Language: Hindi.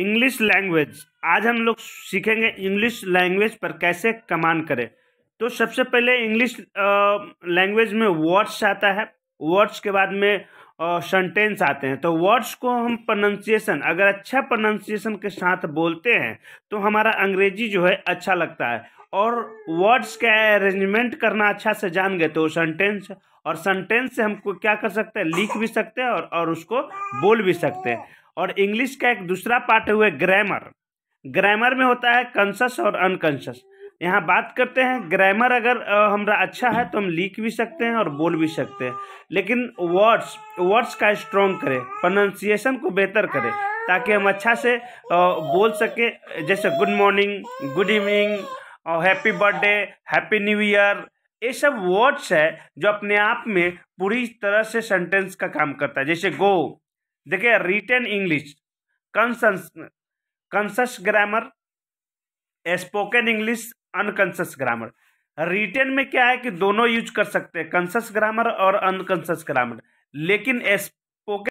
इंग्लिश लैंग्वेज आज हम लोग सीखेंगे इंग्लिश लैंग्वेज पर कैसे कमान करें तो सबसे पहले इंग्लिश लैंग्वेज में वर्ड्स आता है वर्ड्स के बाद में सेंटेंस आते हैं तो वर्ड्स को हम प्रोनाउंसिएशन अगर अच्छा प्रोनाउंसिएशन के साथ बोलते हैं तो हमारा अंग्रेजी जो है अच्छा लगता है और वर्ड्स का अरेंजमेंट करना अच्छा से जान गए तो सेंटेंस और सेंटेंस से हमको क्या कर सकते हैं लिख भी सकते हैं और, और उसको बोल भी सकते हैं और इंग्लिश का एक दूसरा पार्ट हुआ ग्रामर ग्रामर में होता है कंसस और अनकंसस यहाँ बात करते हैं ग्रामर अगर हमारा अच्छा है तो हम लिख भी सकते हैं और बोल भी सकते हैं लेकिन वर्ड्स वर्ड्स का स्ट्रॉन्ग करें प्रोनाउंसिएशन को बेहतर करें ताकि हम अच्छा से बोल सकें जैसे गुड मॉर्निंग गुड इवनिंग और happy birthday happy new year ये सब वर्ड्स है जो अपने आप में पूरी तरह से सेंटेंस का काम करता है जैसे गो देखिए return English conscious conscious grammar spoken English unconscious grammar return में क्या है कि दोनों यूज कर सकते हैं कंसस ग्रामर और अनकंसस ग्रामर लेकिन